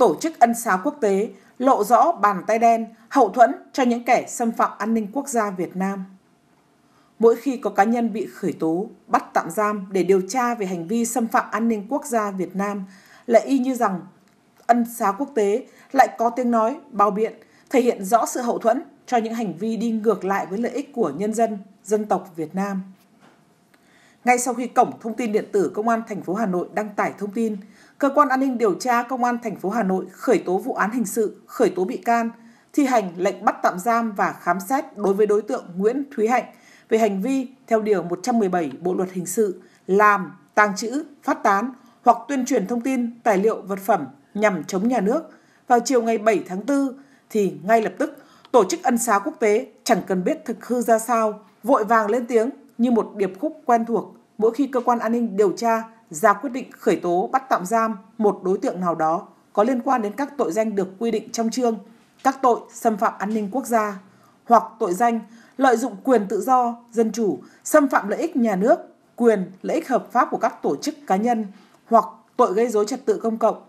tổ chức ân xá quốc tế lộ rõ bàn tay đen hậu thuẫn cho những kẻ xâm phạm an ninh quốc gia Việt Nam. Mỗi khi có cá nhân bị khởi tố, bắt tạm giam để điều tra về hành vi xâm phạm an ninh quốc gia Việt Nam lại y như rằng ân xá quốc tế lại có tiếng nói, bao biện, thể hiện rõ sự hậu thuẫn cho những hành vi đi ngược lại với lợi ích của nhân dân, dân tộc Việt Nam. Ngay sau khi cổng thông tin điện tử Công an thành phố Hà Nội đăng tải thông tin, cơ quan an ninh điều tra công an thành phố Hà Nội khởi tố vụ án hình sự, khởi tố bị can, thi hành lệnh bắt tạm giam và khám xét đối với đối tượng Nguyễn Thúy Hạnh về hành vi theo điều 117 Bộ luật hình sự làm, tàng trữ, phát tán hoặc tuyên truyền thông tin, tài liệu, vật phẩm nhằm chống nhà nước vào chiều ngày 7 tháng 4 thì ngay lập tức tổ chức ân xá quốc tế chẳng cần biết thực hư ra sao, vội vàng lên tiếng như một điệp khúc quen thuộc mỗi khi cơ quan an ninh điều tra ra quyết định khởi tố bắt tạm giam một đối tượng nào đó có liên quan đến các tội danh được quy định trong chương, các tội xâm phạm an ninh quốc gia hoặc tội danh lợi dụng quyền tự do, dân chủ, xâm phạm lợi ích nhà nước, quyền, lợi ích hợp pháp của các tổ chức cá nhân hoặc tội gây dối trật tự công cộng.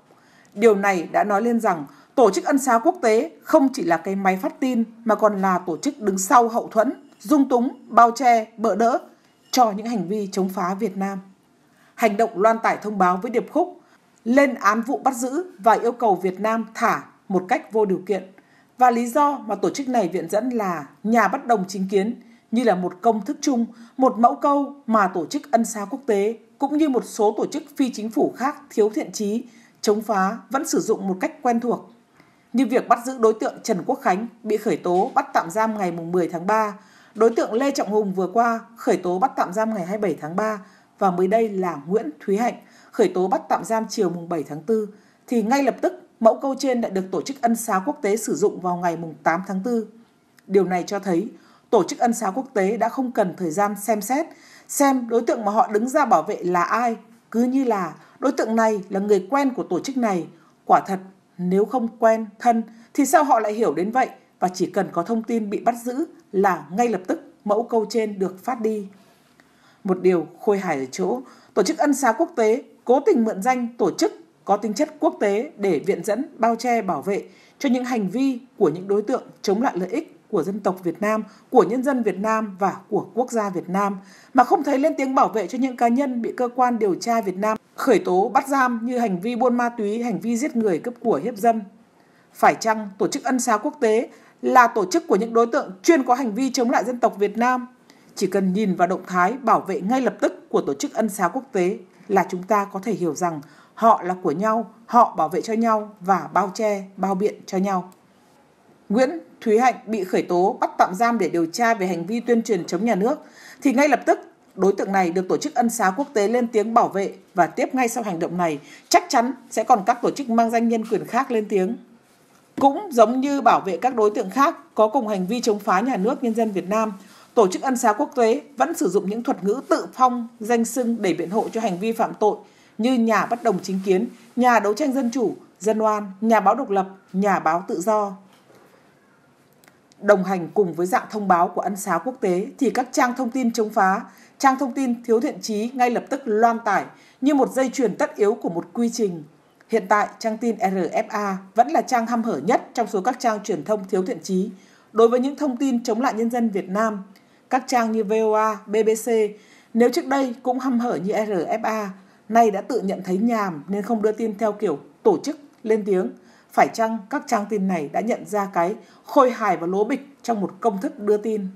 Điều này đã nói lên rằng tổ chức ân xá quốc tế không chỉ là cái máy phát tin mà còn là tổ chức đứng sau hậu thuẫn, dung túng, bao che, bỡ đỡ cho những hành vi chống phá Việt Nam hành động loan tải thông báo với Điệp Khúc, lên án vụ bắt giữ và yêu cầu Việt Nam thả một cách vô điều kiện. Và lý do mà tổ chức này viện dẫn là nhà bất đồng chính kiến như là một công thức chung, một mẫu câu mà tổ chức ân xá quốc tế cũng như một số tổ chức phi chính phủ khác thiếu thiện trí, chống phá vẫn sử dụng một cách quen thuộc. Như việc bắt giữ đối tượng Trần Quốc Khánh bị khởi tố bắt tạm giam ngày 10 tháng 3, đối tượng Lê Trọng Hùng vừa qua khởi tố bắt tạm giam ngày 27 tháng 3 và mới đây là Nguyễn Thúy Hạnh khởi tố bắt tạm giam chiều mùng 7 tháng 4, thì ngay lập tức mẫu câu trên đã được Tổ chức Ân xá Quốc tế sử dụng vào ngày mùng 8 tháng 4. Điều này cho thấy Tổ chức Ân xá Quốc tế đã không cần thời gian xem xét xem đối tượng mà họ đứng ra bảo vệ là ai, cứ như là đối tượng này là người quen của tổ chức này. Quả thật, nếu không quen thân thì sao họ lại hiểu đến vậy và chỉ cần có thông tin bị bắt giữ là ngay lập tức mẫu câu trên được phát đi. Một điều khôi hài ở chỗ, tổ chức ân xá quốc tế cố tình mượn danh tổ chức có tính chất quốc tế để viện dẫn, bao che, bảo vệ cho những hành vi của những đối tượng chống lại lợi ích của dân tộc Việt Nam, của nhân dân Việt Nam và của quốc gia Việt Nam, mà không thấy lên tiếng bảo vệ cho những cá nhân bị cơ quan điều tra Việt Nam khởi tố bắt giam như hành vi buôn ma túy, hành vi giết người, cướp của, hiếp dâm. Phải chăng tổ chức ân xá quốc tế là tổ chức của những đối tượng chuyên có hành vi chống lại dân tộc Việt Nam chỉ cần nhìn vào động thái bảo vệ ngay lập tức của Tổ chức Ân xá Quốc tế là chúng ta có thể hiểu rằng họ là của nhau, họ bảo vệ cho nhau và bao che, bao biện cho nhau. Nguyễn Thúy Hạnh bị khởi tố bắt tạm giam để điều tra về hành vi tuyên truyền chống nhà nước, thì ngay lập tức đối tượng này được Tổ chức Ân xá Quốc tế lên tiếng bảo vệ và tiếp ngay sau hành động này chắc chắn sẽ còn các tổ chức mang danh nhân quyền khác lên tiếng. Cũng giống như bảo vệ các đối tượng khác có cùng hành vi chống phá nhà nước nhân dân Việt Nam – tổ chức ăn xá quốc tế vẫn sử dụng những thuật ngữ tự phong, danh xưng để biện hộ cho hành vi phạm tội như nhà bất đồng chính kiến, nhà đấu tranh dân chủ, dân oan, nhà báo độc lập, nhà báo tự do. Đồng hành cùng với dạng thông báo của ân xá quốc tế thì các trang thông tin chống phá, trang thông tin thiếu thiện trí ngay lập tức loan tải như một dây chuyền tất yếu của một quy trình. Hiện tại, trang tin RFA vẫn là trang hăm hở nhất trong số các trang truyền thông thiếu thiện trí đối với những thông tin chống lại nhân dân Việt Nam – các trang như VOA, BBC, nếu trước đây cũng hăm hở như RFA, nay đã tự nhận thấy nhàm nên không đưa tin theo kiểu tổ chức lên tiếng. Phải chăng các trang tin này đã nhận ra cái khôi hài và lố bịch trong một công thức đưa tin?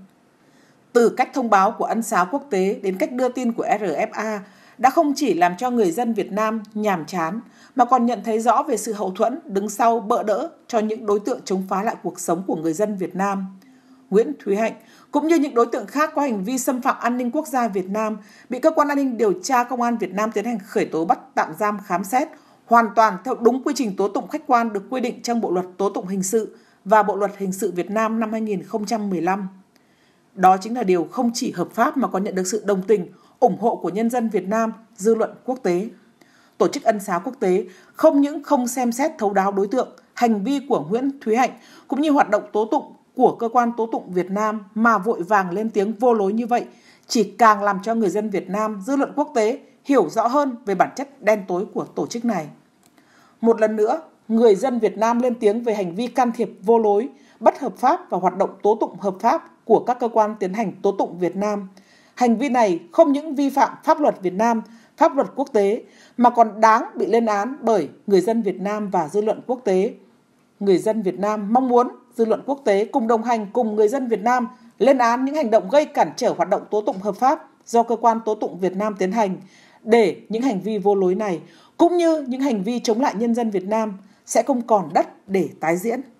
Từ cách thông báo của ân xá quốc tế đến cách đưa tin của RFA đã không chỉ làm cho người dân Việt Nam nhàm chán mà còn nhận thấy rõ về sự hậu thuẫn đứng sau bỡ đỡ cho những đối tượng chống phá lại cuộc sống của người dân Việt Nam. Nguyễn Thúy Hạnh, cũng như những đối tượng khác có hành vi xâm phạm an ninh quốc gia Việt Nam, bị cơ quan an ninh điều tra Công an Việt Nam tiến hành khởi tố bắt tạm giam khám xét, hoàn toàn theo đúng quy trình tố tụng khách quan được quy định trong Bộ Luật Tố tụng Hình sự và Bộ Luật Hình sự Việt Nam năm 2015. Đó chính là điều không chỉ hợp pháp mà còn nhận được sự đồng tình, ủng hộ của nhân dân Việt Nam, dư luận quốc tế. Tổ chức ân xá quốc tế không những không xem xét thấu đáo đối tượng, hành vi của Nguyễn Thúy Hạnh cũng như hoạt động tố tụng của cơ quan tố tụng Việt Nam mà vội vàng lên tiếng vô lối như vậy chỉ càng làm cho người dân Việt Nam, dư luận quốc tế hiểu rõ hơn về bản chất đen tối của tổ chức này. Một lần nữa, người dân Việt Nam lên tiếng về hành vi can thiệp vô lối, bất hợp pháp và hoạt động tố tụng hợp pháp của các cơ quan tiến hành tố tụng Việt Nam. Hành vi này không những vi phạm pháp luật Việt Nam, pháp luật quốc tế mà còn đáng bị lên án bởi người dân Việt Nam và dư luận quốc tế. Người dân Việt Nam mong muốn dư luận quốc tế cùng đồng hành cùng người dân Việt Nam lên án những hành động gây cản trở hoạt động tố tụng hợp pháp do cơ quan tố tụng Việt Nam tiến hành để những hành vi vô lối này cũng như những hành vi chống lại nhân dân Việt Nam sẽ không còn đất để tái diễn.